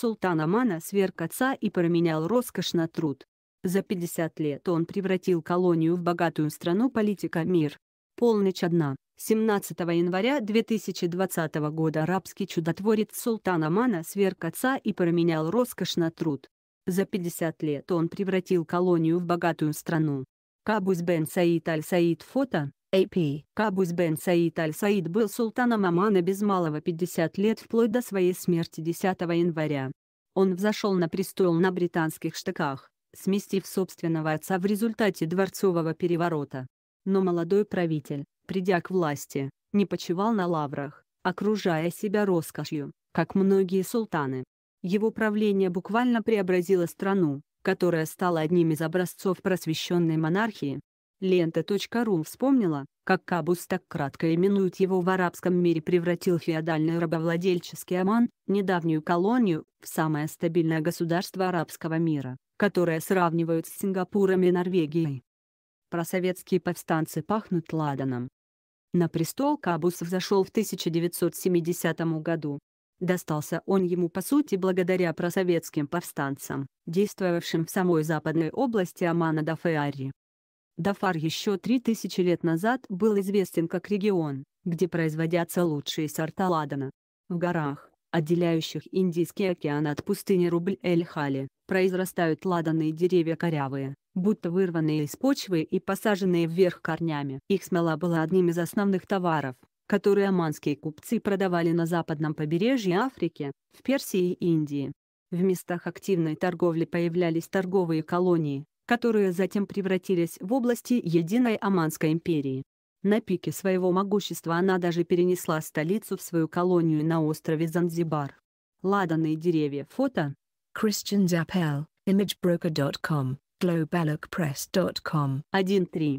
Султан Амана сверг отца и променял роскошь на труд. За 50 лет он превратил колонию в богатую страну политика «Мир». Полночь одна. 17 января 2020 года арабский чудотворец Султан Амана сверг отца и променял роскошь на труд. За 50 лет он превратил колонию в богатую страну. Кабус бен Саид Аль-Саид фото а.П. Э Кабус бен Саид Аль-Саид был султаном Омана без малого 50 лет вплоть до своей смерти 10 января. Он взошел на престол на британских штыках, сместив собственного отца в результате дворцового переворота. Но молодой правитель, придя к власти, не почивал на лаврах, окружая себя роскошью, как многие султаны. Его правление буквально преобразило страну, которая стала одним из образцов просвещенной монархии, Лента.ру вспомнила, как Кабус так кратко именуют его в арабском мире превратил феодальный рабовладельческий Оман, недавнюю колонию, в самое стабильное государство арабского мира, которое сравнивают с Сингапуром и Норвегией. Просоветские повстанцы пахнут ладаном. На престол Кабус взошел в 1970 году. Достался он ему по сути благодаря просоветским повстанцам, действовавшим в самой западной области Омана до Феари. Дафар еще 3000 лет назад был известен как регион, где производятся лучшие сорта ладана. В горах, отделяющих Индийский океан от пустыни Рубль-эль-Хали, произрастают ладанные деревья корявые, будто вырванные из почвы и посаженные вверх корнями. Их смола была одним из основных товаров, которые оманские купцы продавали на западном побережье Африки, в Персии и Индии. В местах активной торговли появлялись торговые колонии, которые затем превратились в области единой Оманской империи. На пике своего могущества она даже перенесла столицу в свою колонию на острове Занзибар. Ладанные деревья. Фото. Christian Zappel, imagebroker.com, globalocpress.com 1.3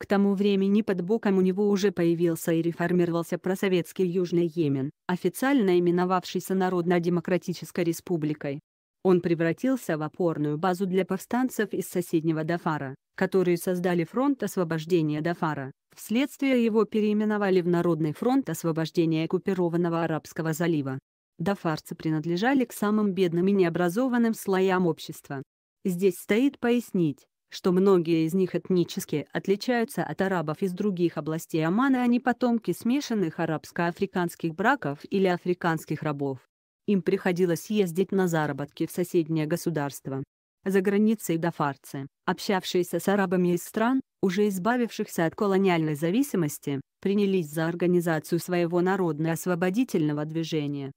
к тому времени под боком у него уже появился и реформировался просоветский Южный Йемен, официально именовавшийся Народно-демократической республикой. Он превратился в опорную базу для повстанцев из соседнего Дафара, которые создали фронт освобождения Дафара. Вследствие его переименовали в Народный фронт освобождения оккупированного Арабского залива. Дафарцы принадлежали к самым бедным и необразованным слоям общества. Здесь стоит пояснить, что многие из них этнически отличаются от арабов из других областей Омана, они а потомки смешанных арабско-африканских браков или африканских рабов. Им приходилось ездить на заработки в соседнее государство. За границей дофарцы, общавшиеся с арабами из стран, уже избавившихся от колониальной зависимости, принялись за организацию своего народно-освободительного движения.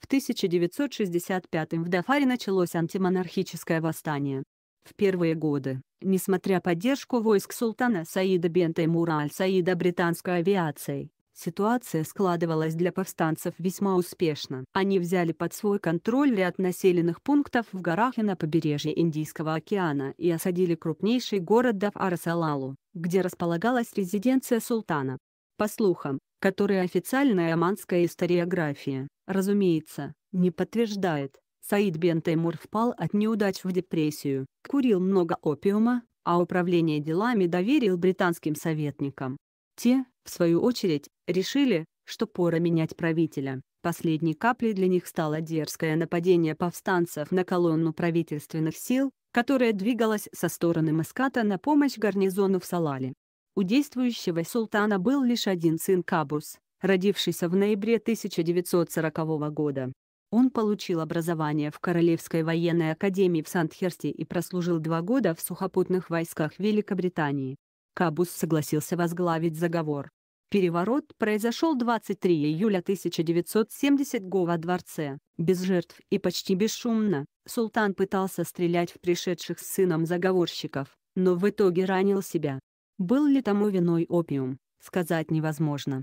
В 1965 в Дафаре началось антимонархическое восстание. В первые годы, несмотря поддержку войск султана Саида бен Таймура аль-Саида британской авиацией, Ситуация складывалась для повстанцев весьма успешно. Они взяли под свой контроль ряд населенных пунктов в горах и на побережье Индийского океана и осадили крупнейший город Дав-Арсалалу, где располагалась резиденция султана. По слухам, которые официальная оманская историография, разумеется, не подтверждает, Саид бен Таймур впал от неудач в депрессию, курил много опиума, а управление делами доверил британским советникам, те, в свою очередь, решили, что пора менять правителя. Последней каплей для них стало дерзкое нападение повстанцев на колонну правительственных сил, которая двигалась со стороны Маската на помощь гарнизону в Салале. У действующего султана был лишь один сын Кабус, родившийся в ноябре 1940 года. Он получил образование в Королевской военной академии в Сандхерсте и прослужил два года в сухопутных войсках Великобритании. Кабус согласился возглавить заговор. Переворот произошел 23 июля 1970 года во дворце, без жертв и почти бесшумно. Султан пытался стрелять в пришедших с сыном заговорщиков, но в итоге ранил себя. Был ли тому виной опиум, сказать невозможно.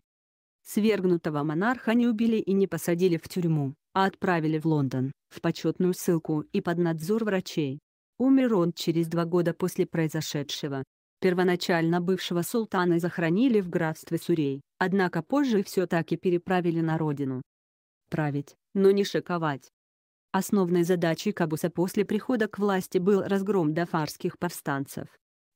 Свергнутого монарха не убили и не посадили в тюрьму, а отправили в Лондон, в почетную ссылку и под надзор врачей. Умер он через два года после произошедшего, Первоначально бывшего султана захоронили в графстве Сурей, однако позже все-таки переправили на родину. Править, но не шиковать. Основной задачей Кабуса после прихода к власти был разгром дафарских повстанцев.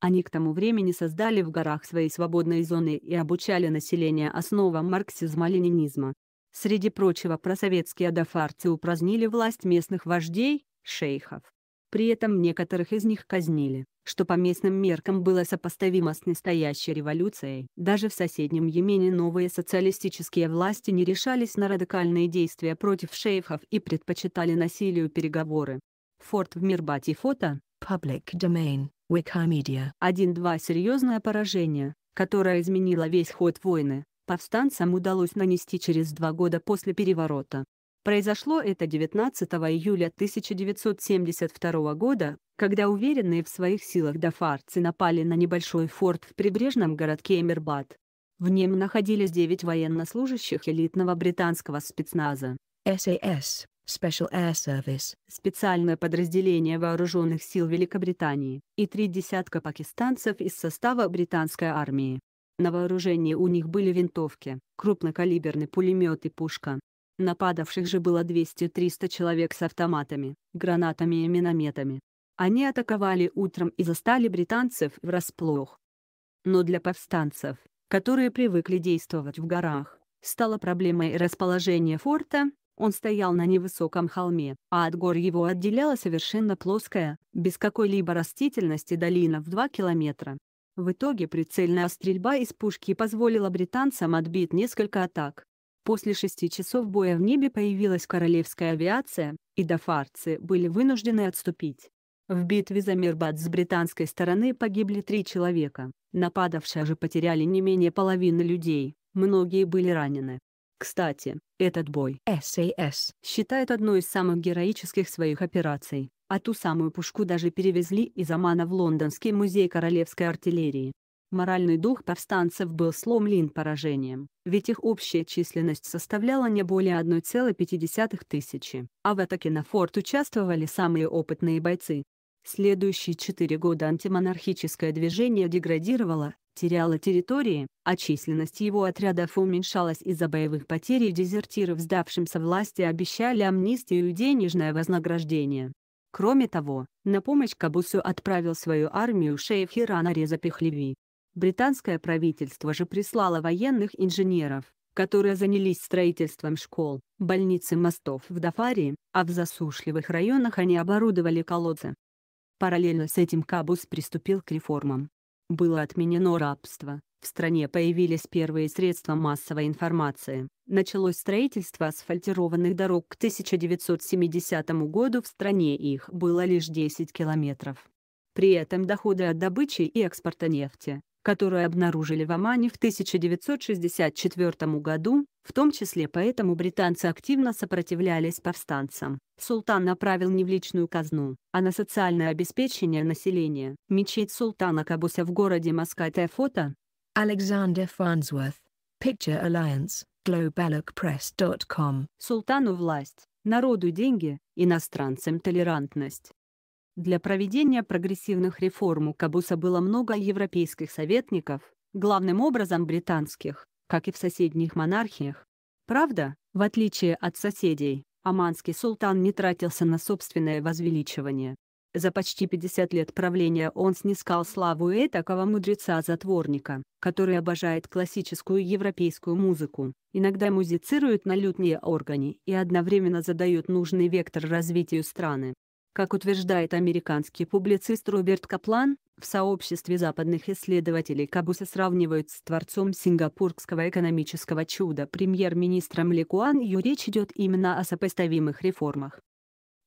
Они к тому времени создали в горах свои свободные зоны и обучали население основам марксизма-ленинизма. Среди прочего просоветские дафарцы упразднили власть местных вождей, шейхов. При этом некоторых из них казнили что по местным меркам было сопоставимо с настоящей революцией, даже в соседнем Йемене новые социалистические власти не решались на радикальные действия против шейхов и предпочитали насилию переговоры. Форт в Мирбате фото Public Domain, Wikimedia. Один два Серьезное поражение, которое изменило весь ход войны, повстанцам удалось нанести через два года после переворота. Произошло это 19 июля 1972 года, когда уверенные в своих силах дафарцы напали на небольшой форт в прибрежном городке Эмирбат. В нем находились девять военнослужащих элитного британского спецназа SAS, а Special Air Service, специальное подразделение вооруженных сил Великобритании, и три десятка пакистанцев из состава британской армии. На вооружении у них были винтовки, крупнокалиберный пулемет и пушка, Нападавших же было 200-300 человек с автоматами, гранатами и минометами. Они атаковали утром и застали британцев врасплох. Но для повстанцев, которые привыкли действовать в горах, стало проблемой расположение форта, он стоял на невысоком холме, а от гор его отделяла совершенно плоская, без какой-либо растительности долина в 2 километра. В итоге прицельная стрельба из пушки позволила британцам отбить несколько атак, После шести часов боя в небе появилась королевская авиация, и дафарцы были вынуждены отступить. В битве за Мирбат с британской стороны погибли три человека, нападавшие же потеряли не менее половины людей, многие были ранены. Кстати, этот бой SAS а считает одной из самых героических своих операций, а ту самую пушку даже перевезли из Омана в Лондонский музей королевской артиллерии. Моральный дух повстанцев был сломлен поражением, ведь их общая численность составляла не более 1,5 тысячи, а в атаке на форт участвовали самые опытные бойцы. Следующие четыре года антимонархическое движение деградировало, теряло территории, а численность его отрядов уменьшалась из-за боевых потерь и дезертиров сдавшимся власти обещали амнистию и денежное вознаграждение. Кроме того, на помощь Кабусу отправил свою армию шейх Ирана Реза Пехлеви. Британское правительство же прислало военных инженеров, которые занялись строительством школ, больниц и мостов в Дафарии, а в засушливых районах они оборудовали колодцы. Параллельно с этим Кабус приступил к реформам. Было отменено рабство, в стране появились первые средства массовой информации, началось строительство асфальтированных дорог к 1970 году в стране их было лишь 10 километров. При этом доходы от добычи и экспорта нефти, которую обнаружили в Омане в 1964 году, в том числе поэтому британцы активно сопротивлялись повстанцам. Султан направил не в личную казну, а на социальное обеспечение населения. Мечеть султана Кабуся в городе Маскате фото. Александр Фарнсворт. Picture Alliance. globalocpress.com Султану власть, народу деньги, иностранцам толерантность. Для проведения прогрессивных реформ у Кабуса было много европейских советников, главным образом британских, как и в соседних монархиях. Правда, в отличие от соседей, Аманский султан не тратился на собственное возвеличивание. За почти 50 лет правления он снискал славу этакого мудреца-затворника, который обожает классическую европейскую музыку, иногда музицирует на лютные органе и одновременно задает нужный вектор развитию страны. Как утверждает американский публицист Роберт Каплан, в сообществе западных исследователей Кабуса сравнивают с творцом сингапурского экономического чуда премьер-министром Ли Куан Ю речь идет именно о сопоставимых реформах.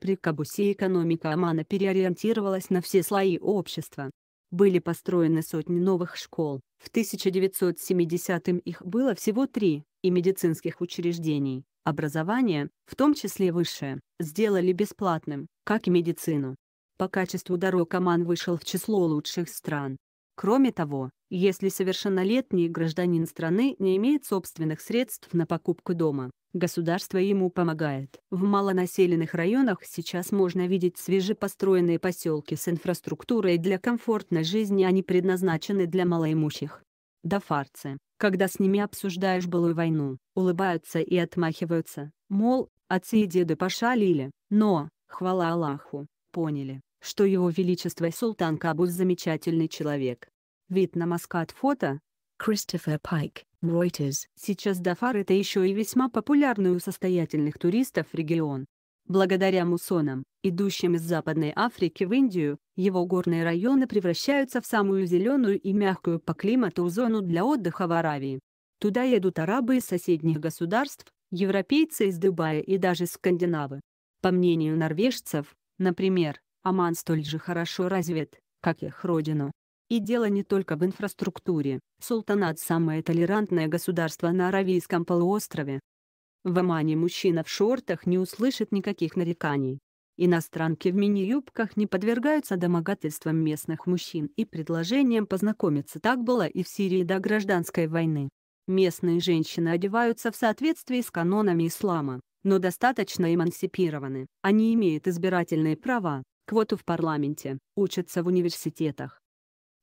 При Кабусе экономика Амана переориентировалась на все слои общества. Были построены сотни новых школ, в 1970-м их было всего три, и медицинских учреждений, Образование, в том числе высшее, сделали бесплатным, как и медицину. По качеству дорог Оман вышел в число лучших стран. Кроме того, если совершеннолетний гражданин страны не имеет собственных средств на покупку дома, государство ему помогает. В малонаселенных районах сейчас можно видеть свежепостроенные поселки с инфраструктурой для комфортной жизни, они предназначены для малоимущих дафарцы, когда с ними обсуждаешь былую войну, улыбаются и отмахиваются, мол, отцы и деды пошалили, но, хвала Аллаху, поняли, что его величество Султан Кабуз замечательный человек. Вид на Маскат фото. Кристофер Пайк, Reuters. Сейчас Дафар это еще и весьма популярный у состоятельных туристов регион, Благодаря мусонам, идущим из Западной Африки в Индию, его горные районы превращаются в самую зеленую и мягкую по климату зону для отдыха в Аравии. Туда едут арабы из соседних государств, европейцы из Дубая и даже скандинавы. По мнению норвежцев, например, Оман столь же хорошо развит, как их родину. И дело не только в инфраструктуре. Султанат – самое толерантное государство на Аравийском полуострове. В Эмане мужчина в шортах не услышит никаких нареканий. Иностранки в мини-юбках не подвергаются домогательствам местных мужчин и предложениям познакомиться. Так было и в Сирии до гражданской войны. Местные женщины одеваются в соответствии с канонами ислама, но достаточно эмансипированы. Они имеют избирательные права, квоту в парламенте, учатся в университетах.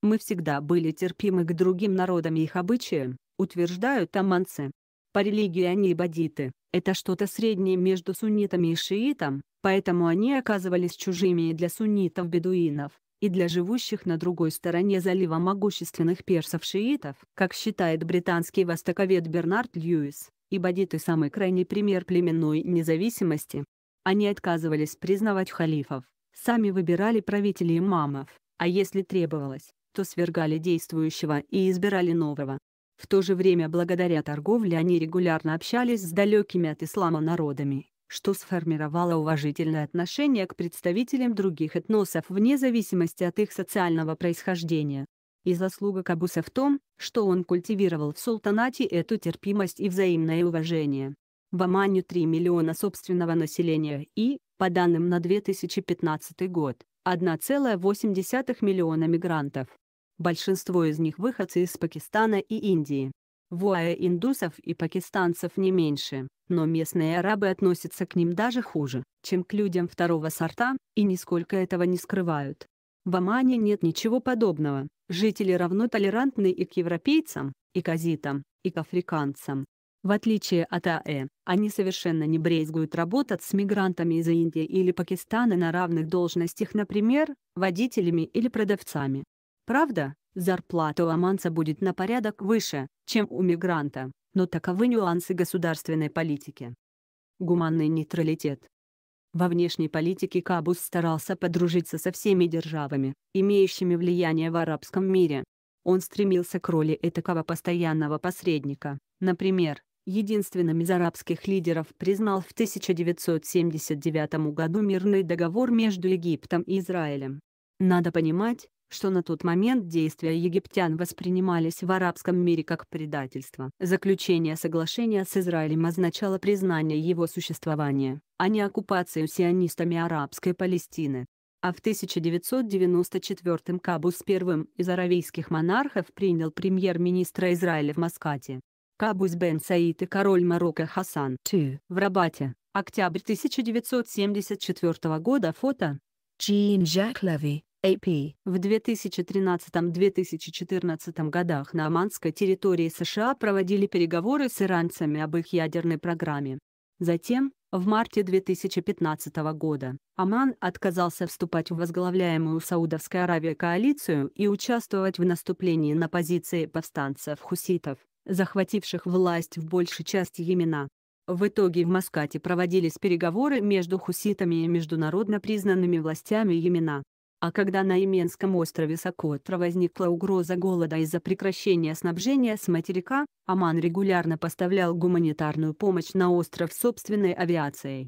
«Мы всегда были терпимы к другим народам и их обычаям», утверждают аманцы. По религии они ибадиты. это что-то среднее между суннитами и шиитом, поэтому они оказывались чужими и для суннитов-бедуинов, и для живущих на другой стороне залива могущественных персов-шиитов, как считает британский востоковед Бернард Льюис, Ибадиты самый крайний пример племенной независимости. Они отказывались признавать халифов, сами выбирали правителей имамов, а если требовалось, то свергали действующего и избирали нового. В то же время благодаря торговле они регулярно общались с далекими от ислама народами, что сформировало уважительное отношение к представителям других этносов вне зависимости от их социального происхождения. И заслуга Кабуса в том, что он культивировал в султанате эту терпимость и взаимное уважение. В Омане 3 миллиона собственного населения и, по данным на 2015 год, 1,8 миллиона мигрантов большинство из них выходцы из Пакистана и Индии. Вуая индусов и пакистанцев не меньше, но местные арабы относятся к ним даже хуже, чем к людям второго сорта, и нисколько этого не скрывают. В Омане нет ничего подобного, жители равно толерантны и к европейцам, и к азитам, и к африканцам. В отличие от АЭ, они совершенно не брезгуют работать с мигрантами из Индии или Пакистана на равных должностях, например, водителями или продавцами. Правда, зарплата у аманца будет на порядок выше, чем у мигранта, но таковы нюансы государственной политики. Гуманный нейтралитет. Во внешней политике Кабус старался подружиться со всеми державами, имеющими влияние в арабском мире. Он стремился к роли этакого постоянного посредника, например, единственным из арабских лидеров признал в 1979 году мирный договор между Египтом и Израилем. Надо понимать, что на тот момент действия египтян воспринимались в арабском мире как предательство. Заключение соглашения с Израилем означало признание его существования, а не оккупацию сионистами арабской Палестины. А в 1994 Кабус первым из аравийских монархов принял премьер-министра Израиля в Маскате. Кабус бен Саид и король Марокко Хасан II в Рабате, октябрь 1974 года фото. Jean-Jacques Levy AP. В 2013-2014 годах на Оманской территории США проводили переговоры с иранцами об их ядерной программе. Затем, в марте 2015 года, Оман отказался вступать в возглавляемую Саудовской Аравией коалицию и участвовать в наступлении на позиции повстанцев-хуситов, захвативших власть в большей части Йемена. В итоге в Маскате проводились переговоры между хуситами и международно признанными властями Йемена. А когда на Именском острове Сокотра возникла угроза голода из-за прекращения снабжения с материка, Оман регулярно поставлял гуманитарную помощь на остров собственной авиацией.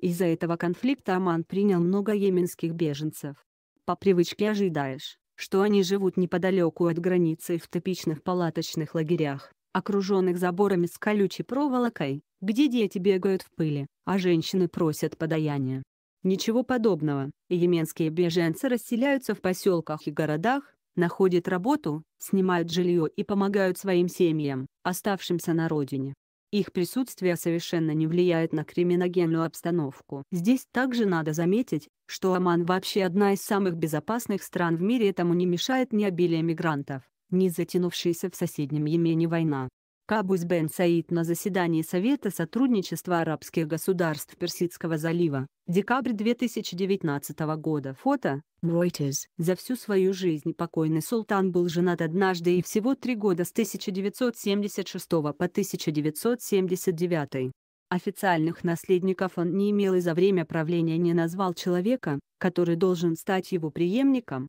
Из-за этого конфликта Оман принял много йеменских беженцев. По привычке ожидаешь, что они живут неподалеку от границы в топичных палаточных лагерях, окруженных заборами с колючей проволокой, где дети бегают в пыли, а женщины просят подаяния. Ничего подобного. Йеменские беженцы расселяются в поселках и городах, находят работу, снимают жилье и помогают своим семьям, оставшимся на родине. Их присутствие совершенно не влияет на криминогенную обстановку. Здесь также надо заметить, что Оман вообще одна из самых безопасных стран в мире этому не мешает ни обилие мигрантов, ни затянувшаяся в соседнем Йемене война. Кабус Бен Саид на заседании Совета сотрудничества арабских государств Персидского залива, декабрь 2019 года. Фото. Reuters. За всю свою жизнь покойный султан был женат однажды и всего три года с 1976 по 1979. Официальных наследников он не имел и за время правления не назвал человека, который должен стать его преемником,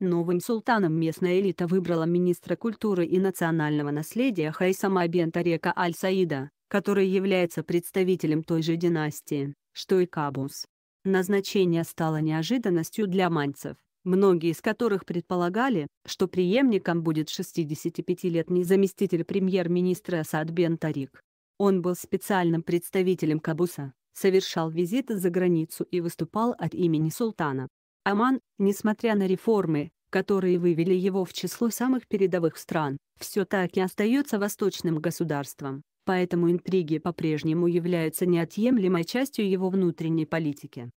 Новым султаном местная элита выбрала министра культуры и национального наследия Хайсама Бентарека Аль-Саида, который является представителем той же династии, что и Кабус. Назначение стало неожиданностью для манцев, многие из которых предполагали, что преемником будет 65-летний заместитель премьер-министра Асад Бентарик. Он был специальным представителем Кабуса, совершал визиты за границу и выступал от имени султана. Оман, несмотря на реформы, которые вывели его в число самых передовых стран, все так и остается восточным государством, поэтому интриги по-прежнему являются неотъемлемой частью его внутренней политики.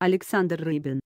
Александр Рыбин